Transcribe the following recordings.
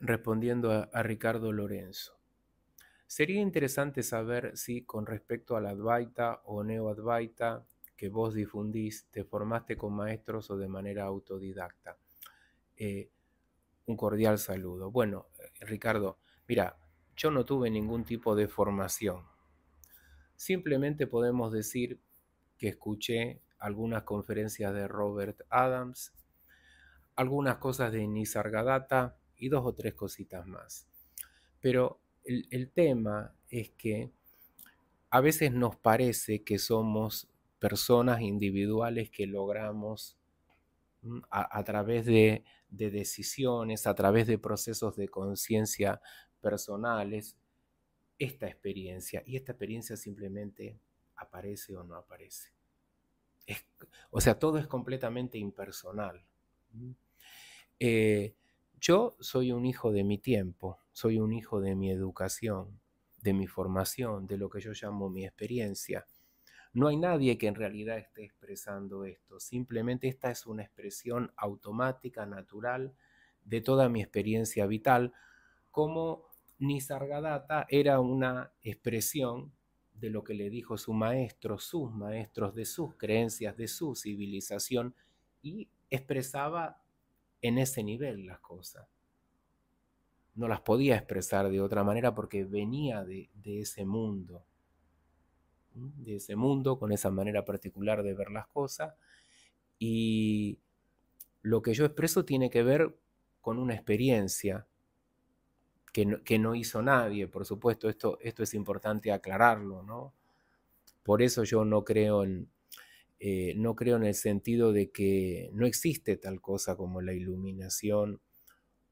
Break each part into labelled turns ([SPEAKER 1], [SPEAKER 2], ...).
[SPEAKER 1] respondiendo a, Ricardo Lorenzo. Sería interesante saber si con respecto al Advaita o Neo-Advaita que vos difundís, te formaste con maestros o de manera autodidacta. Eh, un cordial saludo. Bueno, eh, Ricardo, mira, yo no tuve ningún tipo de formación. Simplemente podemos decir que escuché algunas conferencias de Robert Adams, algunas cosas de Nisargadatta, y dos o tres cositas más. Pero el, tema es que a veces nos parece que somos personas individuales que logramos mm, a, través de, decisiones, a través de procesos de conciencia personales, esta experiencia. Y esta experiencia simplemente aparece o no aparece. o sea, todo es completamente impersonal. Eh, yo soy un hijo de mi tiempo, soy un hijo de mi educación, de mi formación, de lo que yo llamo mi experiencia. No hay nadie que en realidad esté expresando esto, simplemente esta es una expresión automática, natural, de toda mi experiencia vital, como Nisargadatta era una expresión de lo que le dijo su maestro, sus maestros, de sus creencias, de su civilización, y expresaba en ese nivel las cosas. No las podía expresar de otra manera porque venía de, ese mundo, de ese mundo con esa manera particular de ver las cosas. Y lo que yo expreso tiene que ver con una experiencia que no, que no, hizo nadie, por supuesto, esto, esto es importante aclararlo, ¿no? Por eso yo no creo en, eh, no creo en el sentido de que no existe tal cosa como la iluminación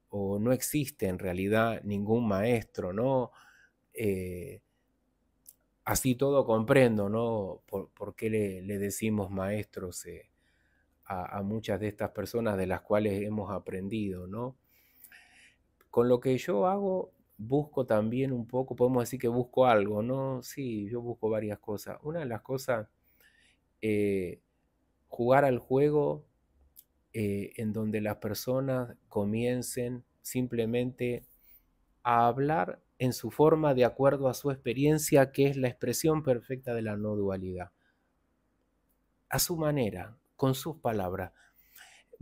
[SPEAKER 1] o no existe en realidad ningún maestro, ¿no? Eh, así todo comprendo, ¿no? Por, qué le, decimos maestros eh, a, a, muchas de estas personas de las cuales hemos aprendido, ¿no? Con lo que yo hago, busco también un poco, podemos decir que busco algo, ¿no? Sí, yo busco varias cosas. Una de las cosas eh, jugar al juego eh, en donde las personas comiencen simplemente a hablar en su forma de acuerdo a su experiencia, que es la expresión perfecta de la no dualidad. A su manera, con sus palabras.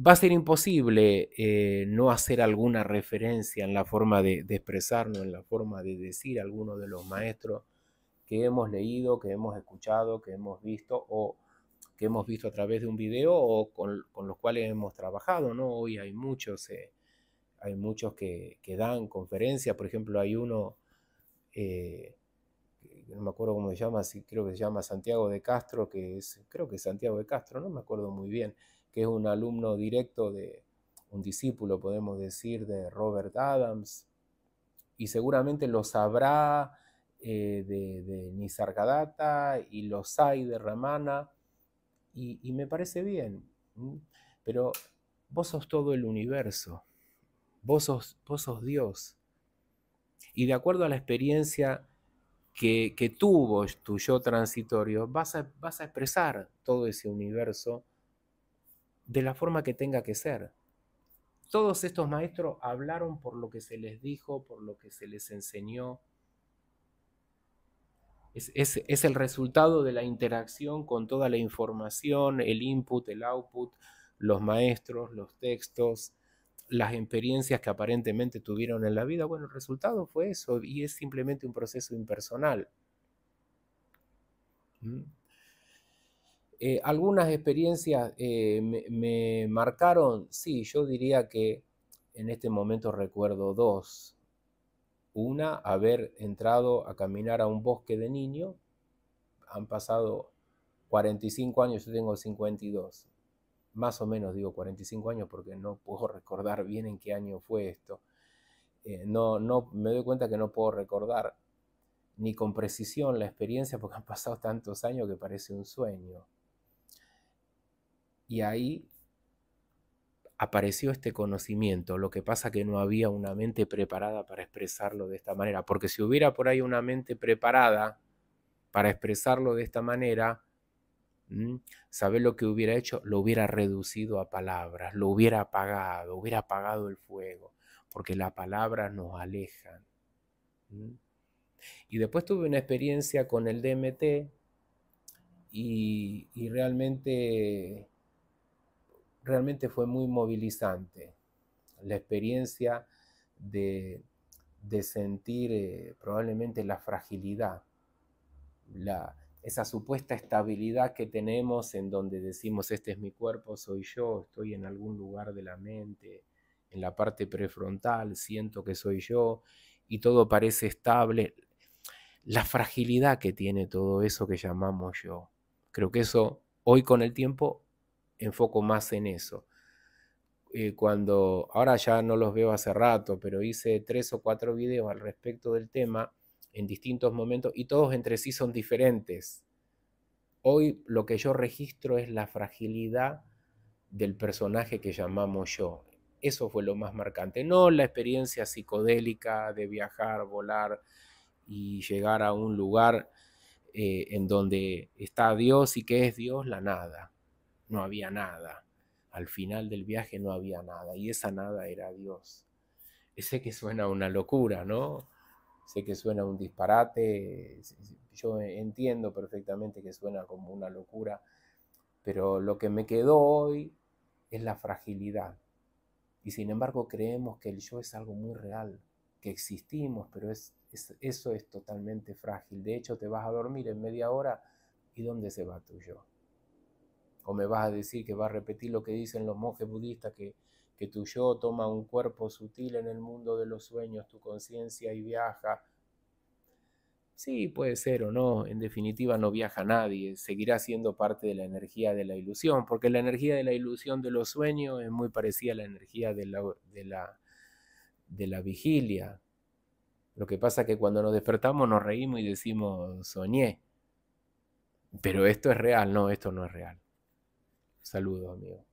[SPEAKER 1] Va a ser imposible eh, no hacer alguna referencia en la forma de, expresarnos, en la forma de decir a alguno de los maestros que hemos leído, que hemos escuchado, que hemos visto o que hemos visto a través de un video o con, los cuales hemos trabajado, Hoy hay muchos, eh, hay muchos que, dan conferencias, por ejemplo, hay uno, eh, no me acuerdo cómo se llama, creo que se llama Santiago de Castro, que es, creo que es Santiago de Castro, no me acuerdo muy bien, que es un alumno directo de, un discípulo, podemos decir, de Robert Adams, y seguramente lo sabrá eh, de, de Nisargadatta y los hay de Ramana, y, me parece bien, pero vos sos todo el universo, vos sos, vos sos Dios. Y de acuerdo a la experiencia que, tuvo tu yo transitorio, vas vas a expresar todo ese universo de la forma que tenga que ser. Todos estos maestros hablaron por lo que se les dijo, por lo que se les enseñó, es, el resultado de la interacción con toda la información, el input, el output, los maestros, los textos, las experiencias que aparentemente tuvieron en la vida. Bueno, el resultado fue eso y es simplemente un proceso impersonal. Mm. Eh, algunas experiencias eh, me marcaron, sí, yo diría que en este momento recuerdo dos. Una, haber entrado a caminar a un bosque de niño. Han pasado 45 años, yo tengo 52. Más o menos digo 45 años porque no puedo recordar bien en qué año fue esto. Eh, no, no, me doy cuenta que no puedo recordar ni con precisión la experiencia porque han pasado tantos años que parece un sueño. Y ahí apareció este conocimiento. Lo que pasa que no había una mente preparada para expresarlo de esta manera, porque si hubiera por ahí una mente preparada para expresarlo de esta manera, mm, saber lo que hubiera hecho? Lo hubiera reducido a palabras, lo hubiera apagado, hubiera apagado el fuego, porque las palabras nos alejan. Mm. Y después tuve una experiencia con el DMT y realmente realmente fue muy movilizante la experiencia de, sentir eh, probablemente la fragilidad, la, esa supuesta estabilidad que tenemos en donde decimos, este es mi cuerpo, soy yo, estoy en algún lugar de la mente, en la parte prefrontal, siento que soy yo y todo parece estable. La fragilidad que tiene todo eso que llamamos yo. Creo que eso hoy con el tiempo enfoco más en eso. Eh, cuando, ahora ya no los veo hace rato, pero hice tres o cuatro videos al respecto del tema en distintos momentos y todos entre sí son diferentes. Hoy lo que yo registro es la fragilidad del personaje que llamamos yo. Eso fue lo más marcante, no la experiencia psicodélica de viajar, volar y llegar a un lugar eh, en donde está Dios y que es Dios la nada no había nada. Al final del viaje no había nada y esa nada era Dios. sé que suena una locura, ¿no? Sé que suena un disparate, yo e, entiendo perfectamente que suena como una locura, pero lo que me quedó hoy es la fragilidad. Y sin embargo creemos que el yo es algo muy real, que existimos, pero es, eso es totalmente frágil. De hecho, te vas a dormir en media hora y ¿dónde se va tu yo? o me vas a decir que vas a repetir lo que dicen los monjes budistas, que, que tu yo toma un cuerpo sutil en el mundo de los sueños, tu conciencia y viaja. Sí, puede ser o no, en definitiva no viaja nadie, seguirá siendo parte de la energía de la ilusión, porque la energía de la ilusión de los sueños es muy parecida a la energía de la, de la, de la vigilia. Lo que pasa es que cuando nos despertamos nos reímos y decimos soñé, pero esto es real, no, esto no es real. Saludos, amigo.